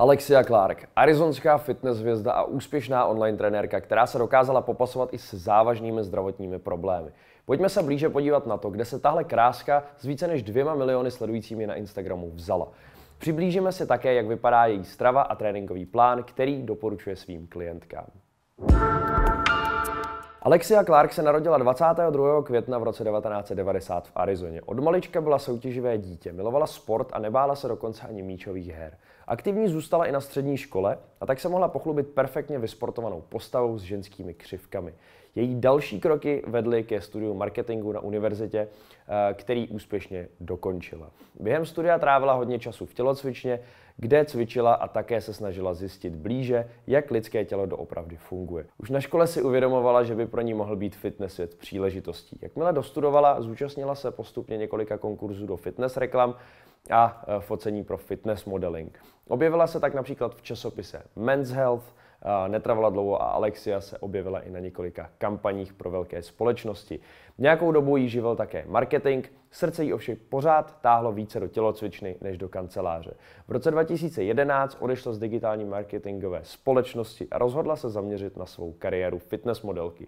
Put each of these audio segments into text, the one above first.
Alexia Clark, arizonská fitness hvězda a úspěšná online trenérka, která se dokázala popasovat i s závažnými zdravotními problémy. Pojďme se blíže podívat na to, kde se tahle kráska s více než dvěma miliony sledujícími na Instagramu vzala. Přiblížíme se také, jak vypadá její strava a tréninkový plán, který doporučuje svým klientkám. Alexia Clark se narodila 22. května v roce 1990 v Arizoně. Od malička byla soutěživé dítě, milovala sport a nebála se dokonce ani míčových her. Aktivní zůstala i na střední škole a tak se mohla pochlubit perfektně vysportovanou postavou s ženskými křivkami. Její další kroky vedly ke studiu marketingu na univerzitě, eh, který úspěšně dokončila. Během studia trávila hodně času v tělocvičně, kde cvičila a také se snažila zjistit blíže, jak lidské tělo doopravdy funguje. Už na škole si uvědomovala, že by pro ní mohl být fitness svět příležitostí. Jakmile dostudovala, zúčastnila se postupně několika konkurzů do fitness reklam, a eh, focení pro fitness modeling. Objevila se tak například v časopise Men's Health, eh, netravala dlouho a Alexia se objevila i na několika kampaních pro velké společnosti. Nějakou dobu jí živil také marketing, srdce jí ovšem pořád táhlo více do tělocvičny než do kanceláře. V roce 2011 odešla z digitální marketingové společnosti a rozhodla se zaměřit na svou kariéru fitness modelky.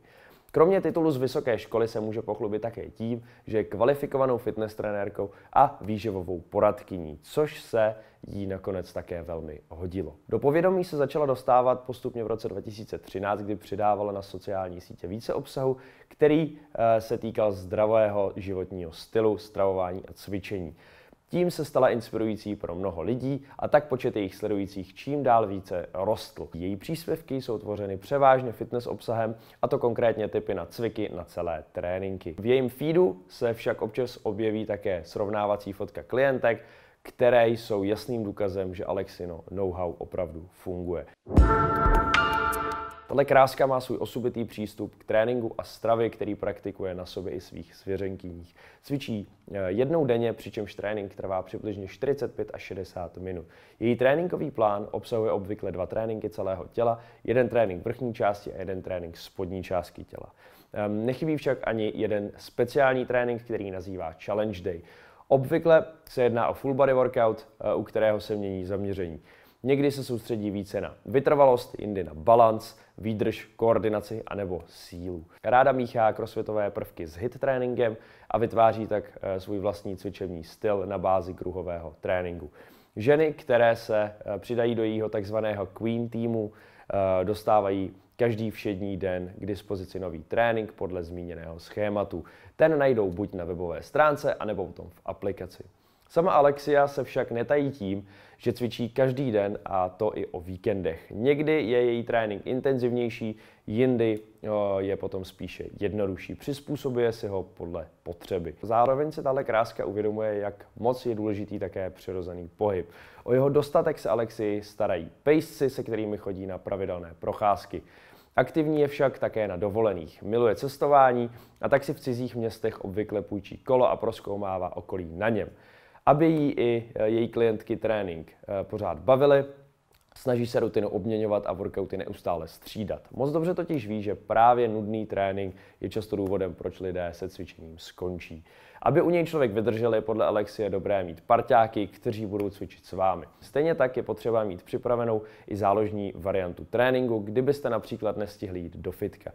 Kromě titulu z vysoké školy se může pochlubit také tím, že je kvalifikovanou fitness trenérkou a výživovou poradkyní, což se jí nakonec také velmi hodilo. Do povědomí se začala dostávat postupně v roce 2013, kdy přidávala na sociální sítě více obsahu, který eh, se týkal zdravého životního stylu, stravování a cvičení. Tím se stala inspirující pro mnoho lidí a tak počet jejich sledujících čím dál více rostl. Její příspěvky jsou tvořeny převážně fitness obsahem, a to konkrétně typy na cviky na celé tréninky. V jejím feedu se však občas objeví také srovnávací fotka klientek, které jsou jasným důkazem, že Alexino know-how opravdu funguje. Tato kráska má svůj osobitý přístup k tréninku a stravě, který praktikuje na sobě i svých svěřenkyních. Cvičí eh, jednou denně, přičemž trénink trvá přibližně 45 až 60 minut. Její tréninkový plán obsahuje obvykle dva tréninky celého těla, jeden trénink vrchní části a jeden trénink spodní části těla. Ehm, nechybí však ani jeden speciální trénink, který nazývá Challenge Day. Obvykle se jedná o full body workout, eh, u kterého se mění zaměření. Někdy se soustředí více na vytrvalost, jindy na balans, výdrž, koordinaci anebo sílu. Ráda míchá crossfitové prvky s HIT tréninkem a vytváří tak eh, svůj vlastní cvičební styl na bázi kruhového tréninku. Ženy, které se eh, přidají do jejího takzvaného Queen týmu, eh, dostávají každý všední den k dispozici nový trénink podle zmíněného schématu. Ten najdou buď na webové stránce, anebo potom v aplikaci. Sama Alexia se však netají tím, že cvičí každý den a to i o víkendech. Někdy je její trénink intenzivnější, jindy eh, je potom spíše jednodušší. Přizpůsobuje si ho podle potřeby. Zároveň se tahle kráska uvědomuje, jak moc je důležitý také přirozený pohyb. O jeho dostatek se Alexii starají pejsci, se kterými chodí na pravidelné procházky. Aktivní je však také na dovolených. Miluje cestování a tak si v cizích městech obvykle půjčí kolo a proskoumává okolí na něm aby jí i eh, její klientky trénink eh, pořád bavily. Snaží se rutinu obměňovat a workouty neustále střídat. Moc dobře totiž ví, že právě nudný trénink je často důvodem, proč lidé se cvičením skončí. Aby u něj člověk vydržel, je podle Alexie dobré mít parťáky, kteří budou cvičit s vámi. Stejně tak je potřeba mít připravenou i záložní variantu tréninku, kdybyste například nestihli jít do fitka.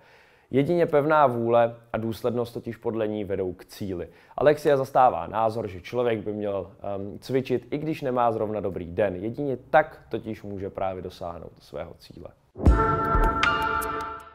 Jedině pevná vůle a důslednost totiž podle ní vedou k cíli. Alexia zastává názor, že člověk by měl um, cvičit, i když nemá zrovna dobrý den. Jedině tak totiž může právě dosáhnout svého cíle.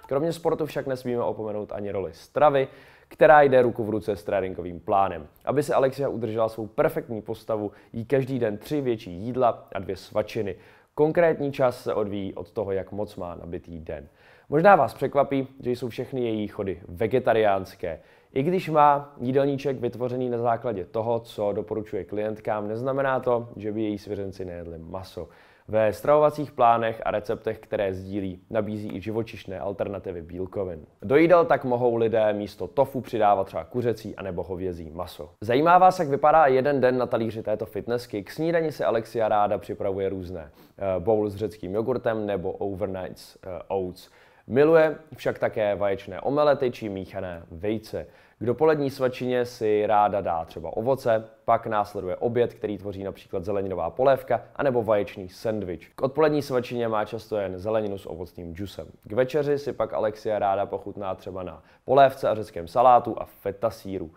Kromě sportu však nesmíme opomenout ani roli stravy, která jde ruku v ruce s tréninkovým plánem. Aby se Alexia udržela svou perfektní postavu, jí každý den tři větší jídla a dvě svačiny. Konkrétní čas se odvíjí od toho, jak moc má nabitý den. Možná vás překvapí, že jsou všechny její chody vegetariánské. I když má jídelníček vytvořený na základě toho, co doporučuje klientkám, neznamená to, že by její svěřenci nejedli maso. Ve stravovacích plánech a receptech, které sdílí, nabízí i živočišné alternativy bílkovin. Do jídel tak mohou lidé místo tofu přidávat třeba kuřecí anebo hovězí maso. Zajímá vás, jak vypadá jeden den na talíři této fitnessky? K snídani se Alexia ráda připravuje různé eh, bowl s řeckým jogurtem nebo overnight eh, oats. Miluje však také vaječné omelety či míchané vejce. K dopolední svačině si ráda dá třeba ovoce, pak následuje oběd, který tvoří například zeleninová polévka anebo vaječný sendvič. K odpolední svačině má často jen zeleninu s ovocným džusem. K večeři si pak Alexia ráda pochutná třeba na polévce a řeckém salátu a feta síru.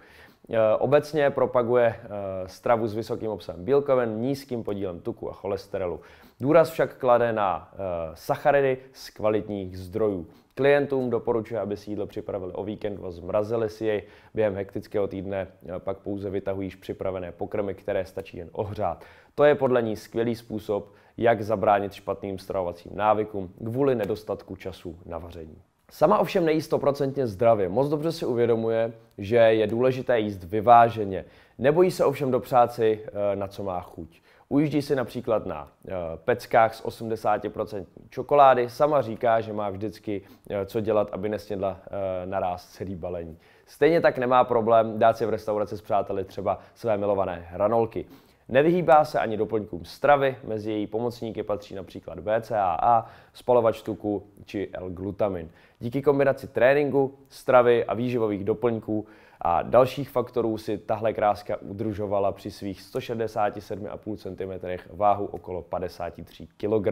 Eh, obecně propaguje eh, stravu s vysokým obsahem bílkovin, nízkým podílem tuku a cholesterolu. Důraz však klade na eh, sacharidy z kvalitních zdrojů. Klientům doporučuje, aby si jídlo připravili o víkendu a zmrazili si jej. Během hektického týdne pak pouze vytahují již připravené pokrmy, které stačí jen ohřát. To je podle ní skvělý způsob, jak zabránit špatným stravovacím návykům kvůli nedostatku času na vaření. Sama ovšem nejí stoprocentně zdravě. Moc dobře si uvědomuje, že je důležité jíst vyváženě. Nebojí se ovšem dopřát si, eh, na co má chuť. Ujíždí si například na eh, peckách z 80% čokolády. Sama říká, že má vždycky eh, co dělat, aby nesnědla naraz celý balení. Stejně tak nemá problém dát si v restauraci s přáteli třeba své milované hranolky. Nevyhýbá se ani doplňkům stravy, mezi její pomocníky patří například BCAA, spalovač tuku či L-glutamin. Díky kombinaci tréninku, stravy a výživových doplňků a dalších faktorů si tahle kráska udržovala při svých 167,5 cm váhu okolo 53 kg.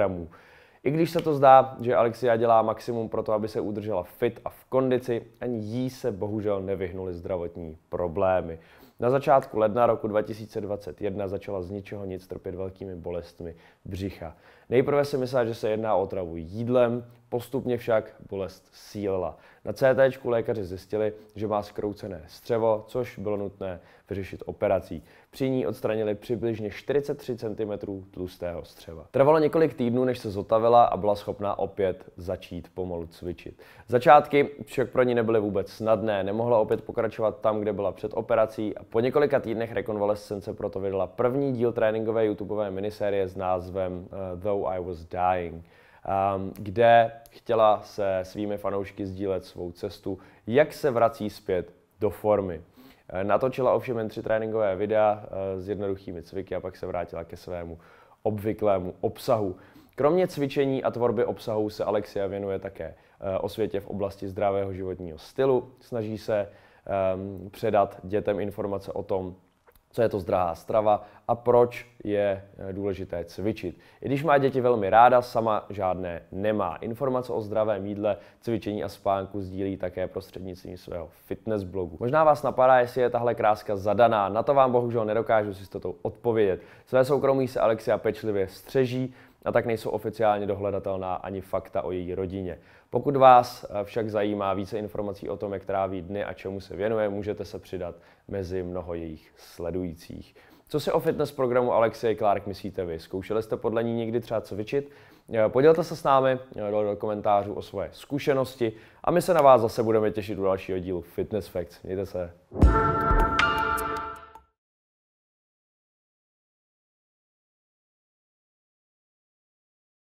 I když se to zdá, že Alexia dělá maximum pro to, aby se udržela fit a v kondici, ani jí se bohužel nevyhnuly zdravotní problémy. Na začátku ledna roku 2021 začala z ničeho nic trpět velkými bolestmi břicha. Nejprve si myslela, že se jedná o otravu jídlem, postupně však bolest sílila. Na CT lékaři zjistili, že má skroucené střevo, což bylo nutné vyřešit operací. Při ní odstranili přibližně 43 cm tlustého střeva. Trvalo několik týdnů, než se zotavila a byla schopná opět začít pomalu cvičit. Začátky však pro ní nebyly vůbec snadné, nemohla opět pokračovat tam, kde byla před operací a po několika týdnech rekonvalescence proto vydala první díl tréninkové YouTubeové minisérie s názvem uh, Though I Was Dying ehm, kde chtěla se svými fanoušky sdílet svou cestu, jak se vrací zpět do formy. Eh, natočila ovšem jen tři tréninkové videa eh, s jednoduchými cviky a pak se vrátila ke svému obvyklému obsahu. Kromě cvičení a tvorby obsahu se Alexia věnuje také eh, osvětě v oblasti zdravého životního stylu. Snaží se ehm, předat dětem informace o tom, co je to zdravá strava a proč je eh, důležité cvičit. I když má děti velmi ráda, sama žádné nemá. Informace o zdravém jídle, cvičení a spánku sdílí také prostřednictvím svého fitness blogu. Možná vás napadá, jestli je tahle kráska zadaná. Na to vám bohužel nedokážu s jistotou odpovědět. Své soukromí se Alexia pečlivě střeží, a tak nejsou oficiálně dohledatelná ani fakta o její rodině. Pokud vás eh, však zajímá více informací o tom, jak tráví dny a čemu se věnuje, můžete se přidat mezi mnoho jejich sledujících. Co si o fitness programu Alexie Clark myslíte vy? Zkoušeli jste podle ní někdy třeba cvičit? Eh, podělte se s námi eh, do komentářů o svoje zkušenosti a my se na vás zase budeme těšit u dalšího dílu Fitness Facts. Mějte se.